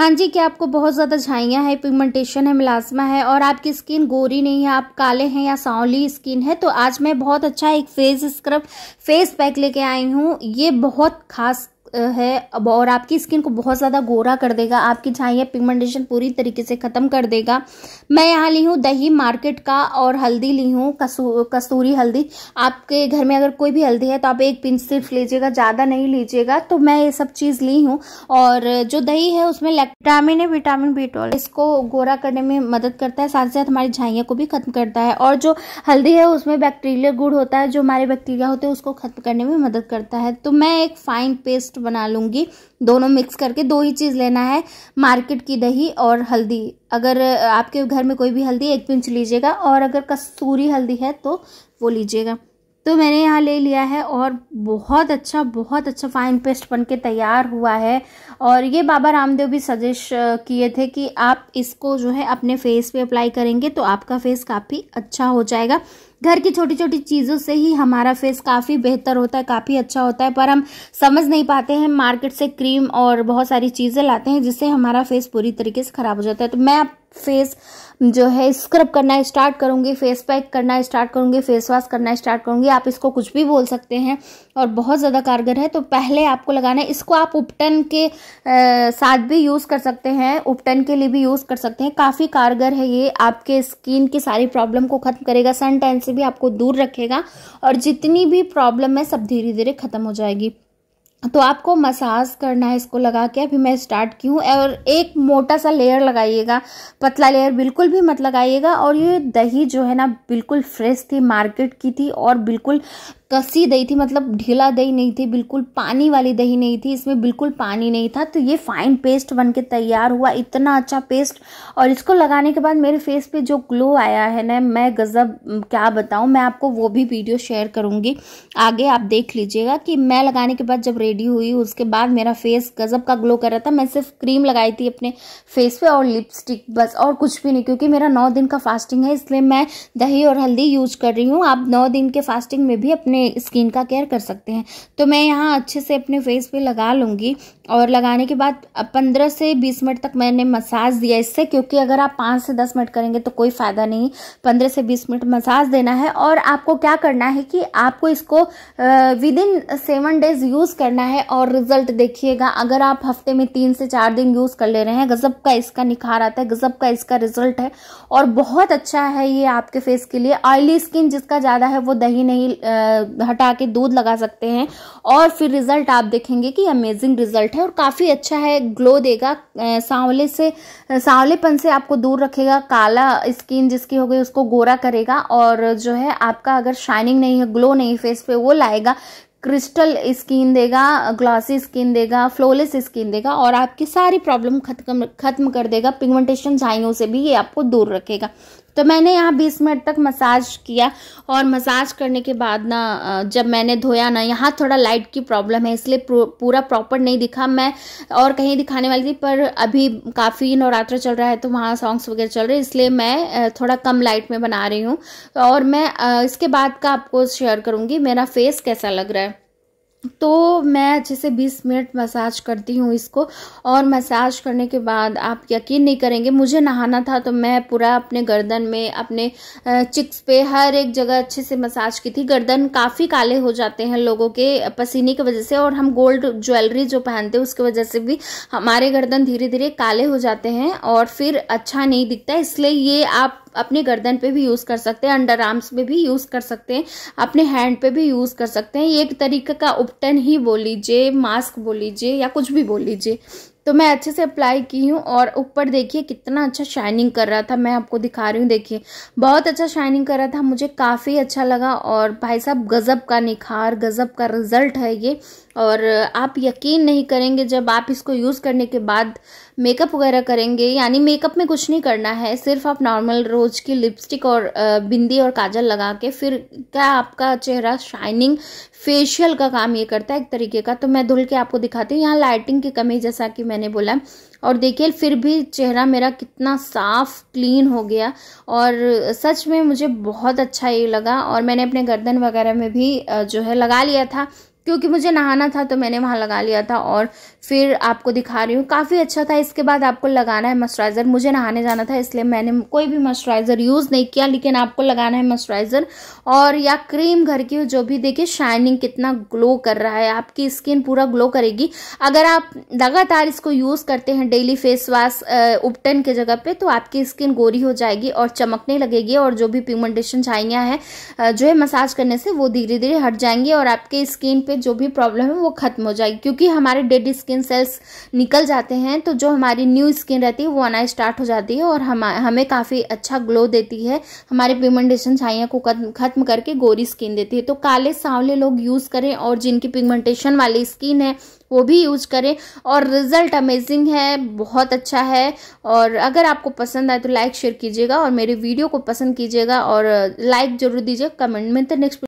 हाँ जी क्या आपको बहुत ज़्यादा झाइयाँ है पिगमेंटेशन है मिलाजमा है और आपकी स्किन गोरी नहीं है आप काले हैं या सांवली स्किन है तो आज मैं बहुत अच्छा एक फेस स्क्रब फेस पैक लेके आई हूँ ये बहुत खास है और आपकी स्किन को बहुत ज़्यादा गोरा कर देगा आपकी छाइया पिगमेंटेशन पूरी तरीके से ख़त्म कर देगा मैं यहाँ ली हूँ दही मार्केट का और हल्दी ली हूँ कसू कस्तूरी हल्दी आपके घर में अगर कोई भी हल्दी है तो आप एक पिंच सिर्फ लीजिएगा ज़्यादा नहीं लीजिएगा तो मैं ये सब चीज़ ली हूँ और जो दही है उसमें विटामिन है विटामिन बी ट्वेल्व इसको गोरा करने में मदद करता है साथ ही साथ हमारी झाइया को भी ख़त्म करता है और जो हल्दी है उसमें बैक्टीरिया गुड़ होता है जो हमारे बैक्टीरिया होते हैं उसको ख़त्म करने में मदद करता है तो मैं एक फाइन पेस्ट बना लूँगी दोनों मिक्स करके दो ही चीज़ लेना है मार्केट की दही और हल्दी अगर आपके घर में कोई भी हल्दी एक पिंच लीजिएगा और अगर कस्तूरी हल्दी है तो वो लीजिएगा तो मैंने यहाँ ले लिया है और बहुत अच्छा बहुत अच्छा फाइन पेस्ट बन के तैयार हुआ है और ये बाबा रामदेव भी सजेस्ट किए थे कि आप इसको जो है अपने फेस पे अप्लाई करेंगे तो आपका फेस काफ़ी अच्छा हो जाएगा घर की छोटी छोटी चीज़ों से ही हमारा फेस काफ़ी बेहतर होता है काफ़ी अच्छा होता है पर हम समझ नहीं पाते हैं मार्केट से क्रीम और बहुत सारी चीज़ें लाते हैं जिससे हमारा फेस पूरी तरीके से ख़राब हो जाता है तो मैं फेस जो है स्क्रब करना स्टार्ट करूँगी फेस पैक करना स्टार्ट करूँगी फेस वॉश करना स्टार्ट करूँगी आप इसको कुछ भी बोल सकते हैं और बहुत ज़्यादा कारगर है तो पहले आपको लगाना है इसको आप उपटन के आ, साथ भी यूज़ कर सकते हैं उपटन के लिए भी यूज़ कर सकते हैं काफ़ी कारगर है ये आपके स्किन की सारी प्रॉब्लम को ख़त्म करेगा सन टैन से भी आपको दूर रखेगा और जितनी भी प्रॉब्लम है सब धीरे धीरे ख़त्म हो जाएगी तो आपको मसाज करना है इसको लगा के अभी मैं स्टार्ट की हूँ और एक मोटा सा लेयर लगाइएगा पतला लेयर बिल्कुल भी मत लगाइएगा और ये दही जो है ना बिल्कुल फ्रेश थी मार्केट की थी और बिल्कुल कसी दही थी मतलब ढीला दही नहीं थी बिल्कुल पानी वाली दही नहीं थी इसमें बिल्कुल पानी नहीं था तो ये फाइन पेस्ट बन के तैयार हुआ इतना अच्छा पेस्ट और इसको लगाने के बाद मेरे फेस पे जो ग्लो आया है ना मैं गज़ब क्या बताऊँ मैं आपको वो भी वीडियो शेयर करूँगी आगे आप देख लीजिएगा कि मैं लगाने के बाद जब रेडी हुई उसके बाद मेरा फेस गज़ब का ग्लो कर रहा था मैं सिर्फ क्रीम लगाई थी अपने फेस पर और लिपस्टिक बस और कुछ भी नहीं क्योंकि मेरा नौ दिन का फास्टिंग है इसलिए मैं दही और हल्दी यूज़ कर रही हूँ आप नौ दिन के फास्टिंग में भी अपने अपने स्किन का केयर कर सकते हैं तो मैं यहाँ अच्छे से अपने फेस पे लगा लूँगी और लगाने के बाद पंद्रह से बीस मिनट तक मैंने मसाज दिया इससे क्योंकि अगर आप पाँच से दस मिनट करेंगे तो कोई फ़ायदा नहीं पंद्रह से बीस मिनट मसाज देना है और आपको क्या करना है कि आपको इसको within seven days use करना है और रिजल्ट देखिएगा अगर आप हफ्ते में तीन से चार दिन यूज़ कर ले रहे हैं गज़ब का इसका निखार आता है गज़ब का इसका रिजल्ट है और बहुत अच्छा है ये आपके फेस के लिए ऑयली स्किन जिसका ज़्यादा है वो दही नहीं हटा के दूध लगा सकते हैं और फिर रिज़ल्ट आप देखेंगे कि अमेजिंग रिज़ल्ट है और काफ़ी अच्छा है ग्लो देगा सांवले से सांवलेपन से आपको दूर रखेगा काला स्किन जिसकी हो गई उसको गोरा करेगा और जो है आपका अगर शाइनिंग नहीं है ग्लो नहीं फेस पे वो लाएगा क्रिस्टल स्किन देगा ग्लॉसी स्किन देगा फ्लोलेस स्किन देगा और आपकी सारी प्रॉब्लम खत्म खत्म कर देगा पिगमेंटेशन झाइयों से भी ये आपको दूर रखेगा तो मैंने यहाँ 20 मिनट तक मसाज किया और मसाज करने के बाद ना जब मैंने धोया ना यहाँ थोड़ा लाइट की प्रॉब्लम है इसलिए पूरा प्रॉपर नहीं दिखा मैं और कहीं दिखाने वाली थी पर अभी काफ़ी नवरात्र चल रहा है तो वहाँ सॉन्ग्स वगैरह चल रहे इसलिए मैं थोड़ा कम लाइट में बना रही हूँ और मैं इसके बाद का आपको शेयर करूँगी मेरा फेस कैसा लग रहा है तो मैं अच्छे से 20 मिनट मसाज करती हूँ इसको और मसाज करने के बाद आप यकीन नहीं करेंगे मुझे नहाना था तो मैं पूरा अपने गर्दन में अपने चिक्स पे हर एक जगह अच्छे से मसाज की थी गर्दन काफ़ी काले हो जाते हैं लोगों के पसीने की वजह से और हम गोल्ड ज्वेलरी जो पहनते हैं उसकी वजह से भी हमारे गर्दन धीरे धीरे काले हो जाते हैं और फिर अच्छा नहीं दिखता इसलिए ये आप अपने गर्दन पे भी यूज़ कर सकते हैं अंडर आर्म्स में भी यूज़ कर सकते हैं अपने हैंड पे भी यूज़ कर सकते हैं एक तरीके का उपटन ही बोल लीजिए मास्क बोल लीजिए या कुछ भी बोल लीजिए तो मैं अच्छे से अप्लाई की हूँ और ऊपर देखिए कितना अच्छा शाइनिंग कर रहा था मैं आपको दिखा रही हूँ देखिए बहुत अच्छा शाइनिंग कर रहा था मुझे काफ़ी अच्छा लगा और भाई साहब गज़ब का निखार गज़ब का रिज़ल्ट है ये और आप यकीन नहीं करेंगे जब आप इसको यूज़ करने के बाद मेकअप वगैरह करेंगे यानी मेकअप में कुछ नहीं करना है सिर्फ आप नॉर्मल रोज़ की लिपस्टिक और बिंदी और काजल लगा के फिर क्या आपका चेहरा शाइनिंग फेशियल का काम ये करता है एक तरीके का तो मैं धुल के आपको दिखाती हूँ यहाँ लाइटिंग की कमी जैसा कि मैंने मैंने बोला और देखिए फिर भी चेहरा मेरा कितना साफ क्लीन हो गया और सच में मुझे बहुत अच्छा ये लगा और मैंने अपने गर्दन वगैरह में भी जो है लगा लिया था क्योंकि मुझे नहाना था तो मैंने वहाँ लगा लिया था और फिर आपको दिखा रही हूँ काफ़ी अच्छा था इसके बाद आपको लगाना है मॉइस्चराइज़र मुझे नहाने जाना था इसलिए मैंने कोई भी मॉइस्चराइज़र यूज़ नहीं किया लेकिन आपको लगाना है मॉइस्चराइज़र और या क्रीम घर की जो भी देखिए शाइनिंग कितना ग्लो कर रहा है आपकी स्किन पूरा ग्लो करेगी अगर आप लगातार इसको यूज़ करते हैं डेली फेस वाश उपटन के जगह पर तो आपकी स्किन गोरी हो जाएगी और चमकने लगेगी और जो भी पिगमेंटेशन छाइयाँ हैं जो है मसाज करने से वो धीरे धीरे हट जाएंगी और आपके स्किन पे जो भी प्रॉब्लम है वो ख़त्म हो जाएगी क्योंकि हमारे डेड स्किन सेल्स निकल जाते हैं तो जो हमारी न्यू स्किन रहती है वो आना स्टार्ट हो जाती है और हम हमें काफ़ी अच्छा ग्लो देती है हमारे पिगमेंटेशन छाइया को ख़त्म करके गोरी स्किन देती है तो काले सांवले लोग यूज़ करें और जिनकी पिगमेंटेशन वाली स्किन है वो भी यूज करें और रिजल्ट अमेजिंग है बहुत अच्छा है और अगर आपको पसंद आए तो लाइक शेयर कीजिएगा और मेरे वीडियो को पसंद कीजिएगा और लाइक जरूर दीजिए कमेंट में तो नेक्स्ट